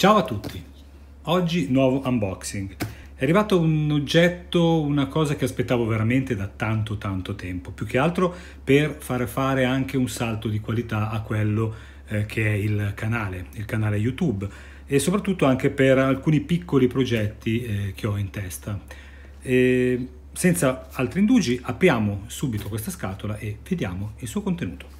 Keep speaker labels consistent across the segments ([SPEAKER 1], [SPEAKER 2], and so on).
[SPEAKER 1] Ciao a tutti, oggi nuovo unboxing. È arrivato un oggetto, una cosa che aspettavo veramente da tanto tanto tempo, più che altro per far fare anche un salto di qualità a quello eh, che è il canale, il canale YouTube e soprattutto anche per alcuni piccoli progetti eh, che ho in testa. E senza altri indugi apriamo subito questa scatola e vediamo il suo contenuto.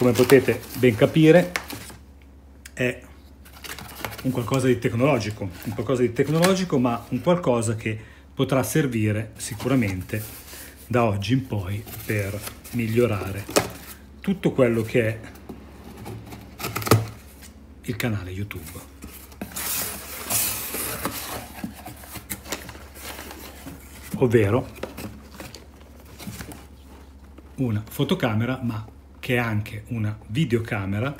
[SPEAKER 1] come potete ben capire, è un qualcosa di tecnologico, un qualcosa di tecnologico, ma un qualcosa che potrà servire sicuramente da oggi in poi per migliorare tutto quello che è il canale YouTube. Ovvero una fotocamera ma che è anche una videocamera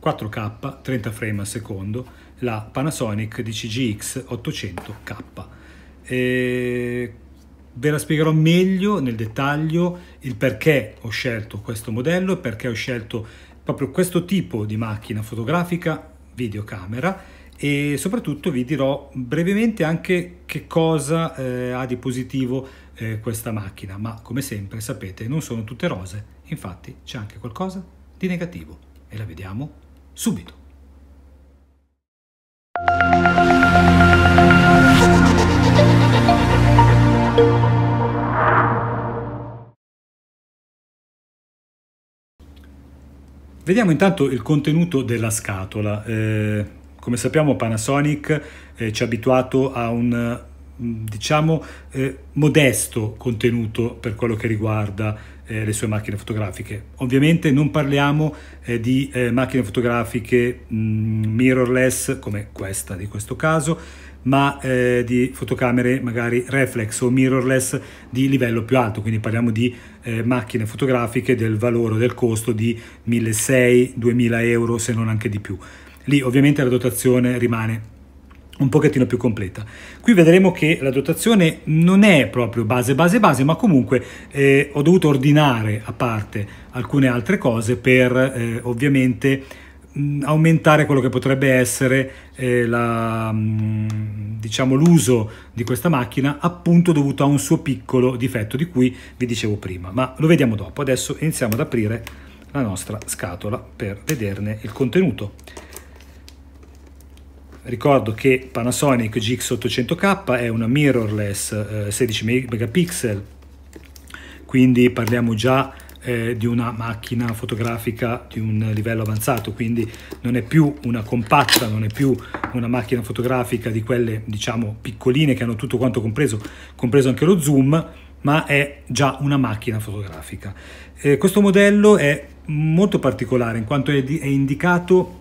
[SPEAKER 1] 4K 30 frame al secondo, la Panasonic DCGX 800K. E ve la spiegherò meglio nel dettaglio il perché ho scelto questo modello e perché ho scelto proprio questo tipo di macchina fotografica videocamera e soprattutto vi dirò brevemente anche che cosa eh, ha di positivo eh, questa macchina, ma come sempre sapete non sono tutte rose, infatti c'è anche qualcosa di negativo e la vediamo subito. Vediamo intanto il contenuto della scatola. Eh, come sappiamo Panasonic eh, ci ha abituato a un mm, diciamo eh, modesto contenuto per quello che riguarda eh, le sue macchine fotografiche. Ovviamente non parliamo eh, di eh, macchine fotografiche mh, mm, mirrorless come questa di questo caso, ma eh, di fotocamere magari reflex o mirrorless di livello più alto, quindi parliamo di eh, macchine fotografiche del valore del costo di 1.600-2.000 euro se non anche di più. Lì ovviamente la dotazione rimane un pochettino più completa. Qui vedremo che la dotazione non è proprio base base base, ma comunque eh, ho dovuto ordinare a parte alcune altre cose per eh, ovviamente mh, mm, aumentare quello che potrebbe essere eh, la, mh, mm, diciamo, l'uso di questa macchina appunto dovuto a un suo piccolo difetto di cui vi dicevo prima, ma lo vediamo dopo. Adesso iniziamo ad aprire la nostra scatola per vederne il contenuto. Ricordo che Panasonic GX800K è una mirrorless eh, 16 megapixel, quindi parliamo già eh, di una macchina fotografica di un livello avanzato, quindi non è più una compatta, non è più una macchina fotografica di quelle diciamo piccoline che hanno tutto quanto compreso, compreso anche lo zoom, ma è già una macchina fotografica. Eh, questo modello è molto particolare in quanto è, di, è indicato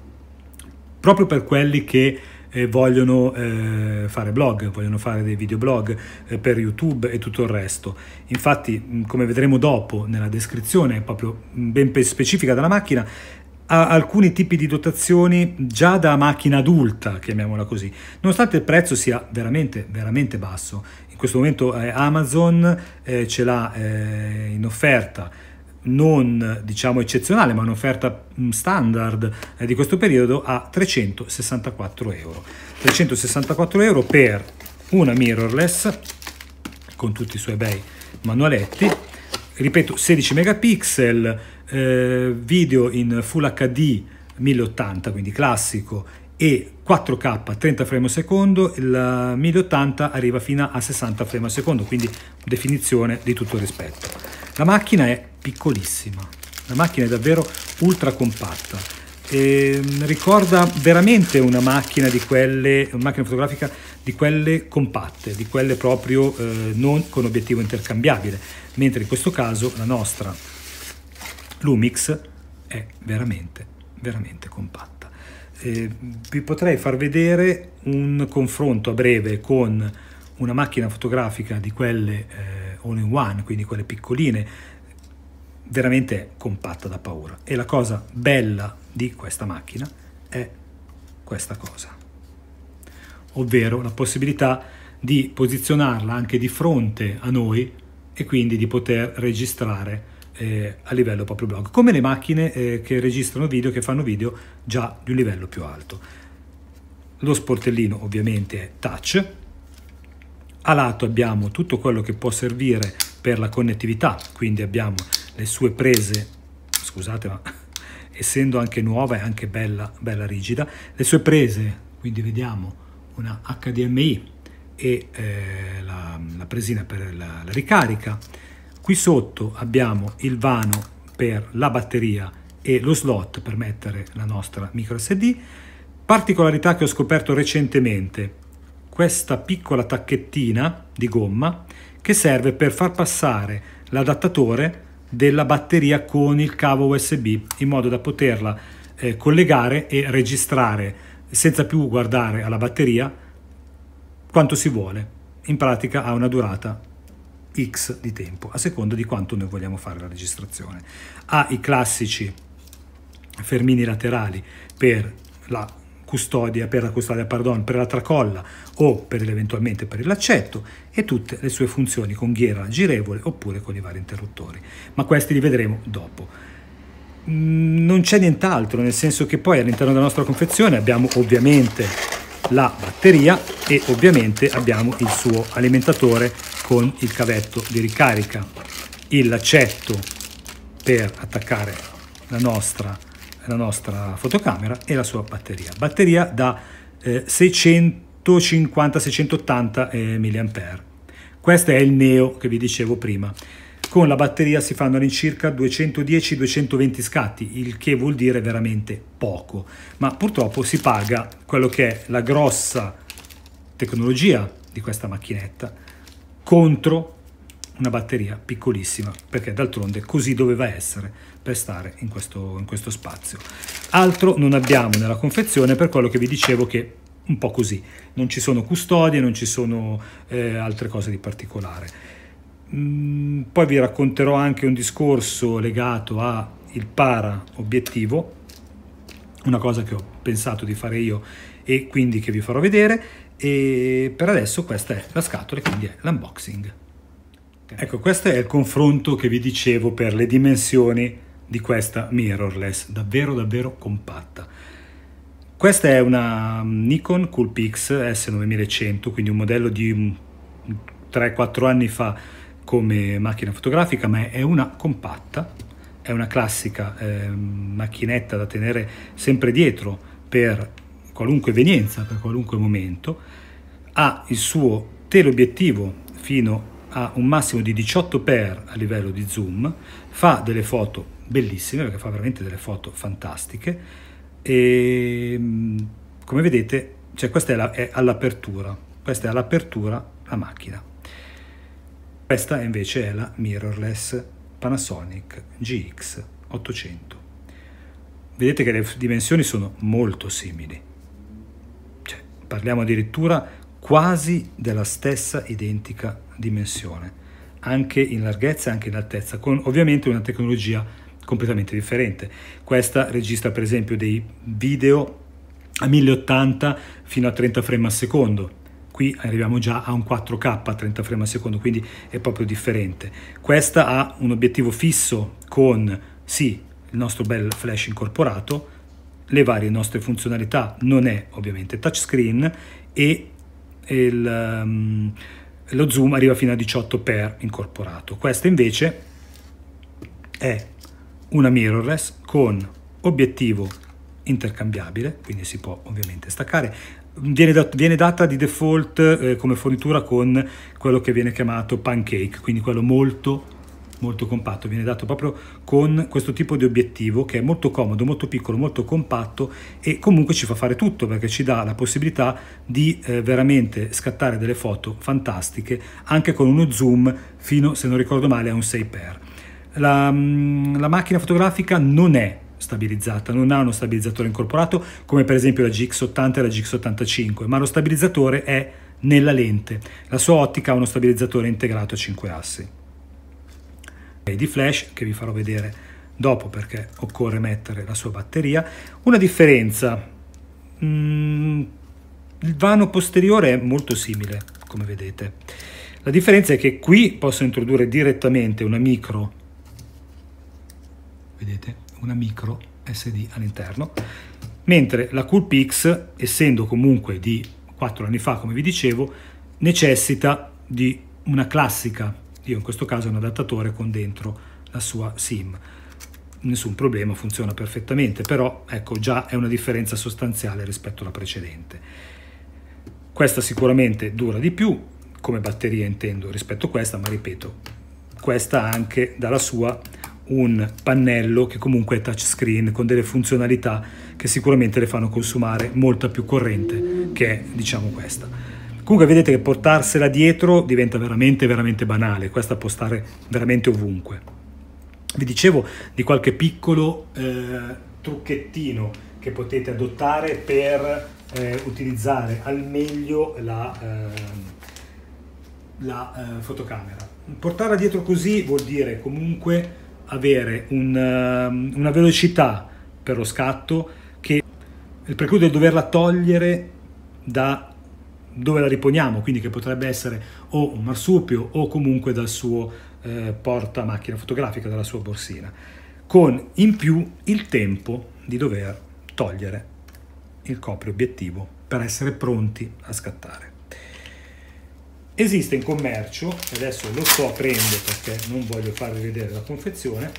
[SPEAKER 1] proprio per quelli che eh, vogliono eh, fare blog, vogliono fare dei videoblog eh, per YouTube e tutto il resto. Infatti, come vedremo dopo nella descrizione proprio ben specifica della macchina, ha alcuni tipi di dotazioni già da macchina adulta, chiamiamola così, nonostante il prezzo sia veramente, veramente basso. In questo momento eh, Amazon eh, ce l'ha eh, in offerta non diciamo eccezionale, ma un'offerta mm, standard eh, di questo periodo a 364 euro. 364 euro per una mirrorless con tutti i suoi bei manualetti, ripeto 16 megapixel, eh, video in Full HD 1080, quindi classico, e 4K 30 frame al secondo, il 1080 arriva fino a 60 frame al secondo, quindi definizione di tutto rispetto. La macchina è piccolissima, la macchina è davvero ultra compatta. E ehm, ricorda veramente una macchina di quelle, una macchina fotografica di quelle compatte, di quelle proprio eh, non con obiettivo intercambiabile, mentre in questo caso la nostra Lumix è veramente, veramente compatta. Eh, vi potrei far vedere un confronto a breve con una macchina fotografica di quelle eh, all in one, quindi quelle piccoline, veramente compatta da paura. E la cosa bella di questa macchina è questa cosa, ovvero la possibilità di posizionarla anche di fronte a noi e quindi di poter registrare eh, a livello proprio blog, come le macchine eh, che registrano video, che fanno video già di un livello più alto. Lo sportellino ovviamente è touch, a lato abbiamo tutto quello che può servire per la connettività, quindi abbiamo le sue prese, scusate ma essendo anche nuova è anche bella, bella rigida, le sue prese, quindi vediamo una HDMI e eh, la, la, presina per la, la ricarica. Qui sotto abbiamo il vano per la batteria e lo slot per mettere la nostra micro SD. Particolarità che ho scoperto recentemente, questa piccola tacchettina di gomma che serve per far passare l'adattatore della batteria con il cavo USB in modo da poterla eh, collegare e registrare senza più guardare alla batteria quanto si vuole. In pratica ha una durata X di tempo, a seconda di quanto noi vogliamo fare la registrazione. Ha i classici fermini laterali per la custodia, per la custodia, pardon, per la tracolla o per eventualmente per il laccetto e tutte le sue funzioni con ghiera girevole oppure con i vari interruttori. Ma questi li vedremo dopo mm, non c'è nient'altro, nel senso che poi all'interno della nostra confezione abbiamo ovviamente la batteria e ovviamente abbiamo il suo alimentatore con il cavetto di ricarica, il laccetto per attaccare la nostra la nostra fotocamera e la sua batteria. Batteria da eh, 650-680 eh, mAh. Questo è il Neo che vi dicevo prima. Con la batteria si fanno all'incirca 210-220 scatti, il che vuol dire veramente poco. Ma purtroppo si paga quello che è la grossa tecnologia di questa macchinetta contro una batteria piccolissima perché d'altronde così doveva essere per stare in questo, in questo spazio altro non abbiamo nella confezione per quello che vi dicevo che un po' così non ci sono custodie non ci sono eh, altre cose di particolare mm, poi vi racconterò anche un discorso legato al para obiettivo una cosa che ho pensato di fare io e quindi che vi farò vedere e per adesso questa è la scatola e quindi è l'unboxing Ecco, questo è il confronto che vi dicevo per le dimensioni di questa mirrorless, davvero davvero compatta. Questa è una Nikon Coolpix S9100, quindi un modello di 3-4 anni fa come macchina fotografica, ma è una compatta, è una classica eh, macchinetta da tenere sempre dietro per qualunque evenienza, per qualunque momento, ha il suo teleobiettivo fino a ha un massimo di 18x a livello di zoom, fa delle foto bellissime perché fa veramente delle foto fantastiche e mm, come vedete cioè questa è, la, è all'apertura, questa è all'apertura la macchina. Questa invece è la mirrorless Panasonic GX 800. Vedete che le dimensioni sono molto simili. Cioè, parliamo addirittura quasi della stessa identica dimensione, anche in larghezza e anche in altezza, con ovviamente una tecnologia completamente differente. Questa registra per esempio dei video a 1080 fino a 30 frame al secondo, qui arriviamo già a un 4K a 30 frame al secondo, quindi è proprio differente. Questa ha un obiettivo fisso con, sì, il nostro bel flash incorporato, le varie nostre funzionalità, non è ovviamente touchscreen e il, um, lo zoom arriva fino a 18x incorporato. Questa invece è una mirrorless con obiettivo intercambiabile, quindi si può ovviamente staccare. Viene, dat- viene data di default eh, come fornitura con quello che viene chiamato pancake, quindi quello molto molto compatto, viene dato proprio con questo tipo di obiettivo che è molto comodo, molto piccolo, molto compatto e comunque ci fa fare tutto perché ci dà la possibilità di eh, veramente scattare delle foto fantastiche anche con uno zoom fino, se non ricordo male, a un 6x. La, mm, la macchina fotografica non è stabilizzata, non ha uno stabilizzatore incorporato come per esempio la GX80 e la GX85, ma lo stabilizzatore è nella lente. La sua ottica ha uno stabilizzatore integrato a 5 assi di flash che vi farò vedere dopo perché occorre mettere la sua batteria. Una differenza, mm, il vano posteriore è molto simile come vedete. La differenza è che qui posso introdurre direttamente una micro, vedete, una micro SD all'interno, mentre la CoolPix, essendo comunque di 4 anni fa, come vi dicevo, necessita di una classica io in questo caso un adattatore con dentro la sua SIM. Nessun problema, funziona perfettamente, però ecco già è una differenza sostanziale rispetto alla precedente. Questa sicuramente dura di più, come batteria intendo rispetto a questa, ma ripeto, questa ha anche dalla sua un pannello che comunque è touchscreen con delle funzionalità che sicuramente le fanno consumare molta più corrente che è diciamo questa. Comunque vedete che portarsela dietro diventa veramente, veramente banale, questa può stare veramente ovunque. Vi dicevo di qualche piccolo eh, trucchettino che potete adottare per eh, utilizzare al meglio la, ehm, eh, la fotocamera. Portarla dietro così vuol dire comunque avere un, ehm, una velocità per lo scatto che preclude di doverla togliere da dove la riponiamo, quindi che potrebbe essere o un marsupio o comunque dal suo eh, porta macchina fotografica, dalla sua borsina, con in più il tempo di dover togliere il copri obiettivo per essere pronti a scattare. Esiste in commercio, adesso lo sto aprendo perché non voglio farvi vedere la confezione,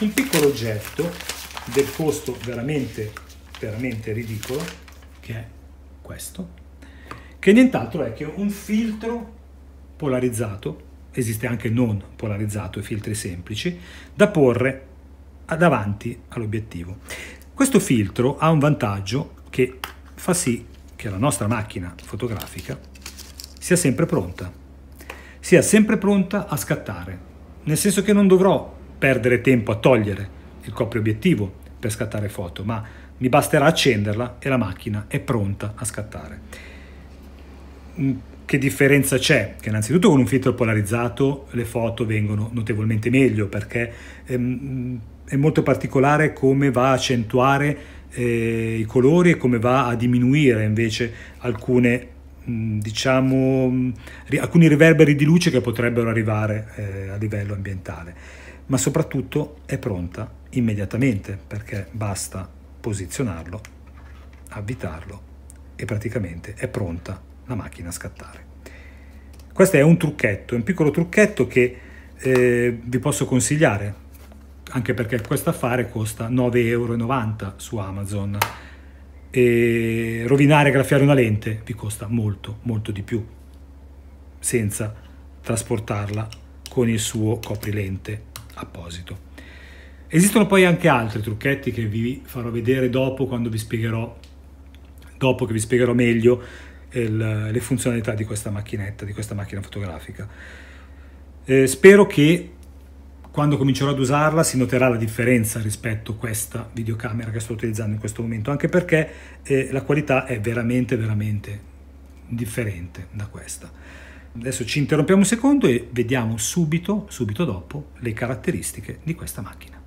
[SPEAKER 1] un piccolo oggetto del costo veramente, veramente ridicolo, che è questo, che nient'altro è che un filtro polarizzato, esiste anche non polarizzato e filtri semplici, da porre davanti all'obiettivo. Questo filtro ha un vantaggio che fa sì che la nostra macchina fotografica sia sempre pronta, sia sempre pronta a scattare, nel senso che non dovrò perdere tempo a togliere il copriobiettivo per scattare foto, ma mi basterà accenderla e la macchina è pronta a scattare. Mm, che differenza c'è? Che innanzitutto con un filtro polarizzato le foto vengono notevolmente meglio perché ehm, è molto particolare come va a accentuare eh, i colori e come va a diminuire invece alcune mm, diciamo mm, alcuni riverberi di luce che potrebbero arrivare eh, a livello ambientale ma soprattutto è pronta immediatamente perché basta posizionarlo avvitarlo e praticamente è pronta la macchina a scattare. Questo è un trucchetto, è un piccolo trucchetto che eh, vi posso consigliare, anche perché questo affare costa 9,90 euro su Amazon e rovinare, graffiare una lente vi costa molto, molto di più, senza trasportarla con il suo coprilente apposito. Esistono poi anche altri trucchetti che vi farò vedere dopo quando vi spiegherò, dopo che vi spiegherò meglio il, le funzionalità di questa macchinetta, di questa macchina fotografica. Eh, spero che quando comincerò ad usarla si noterà la differenza rispetto a questa videocamera che sto utilizzando in questo momento, anche perché eh, la qualità è veramente, veramente differente da questa. Adesso ci interrompiamo un secondo e vediamo subito, subito dopo, le caratteristiche di questa macchina.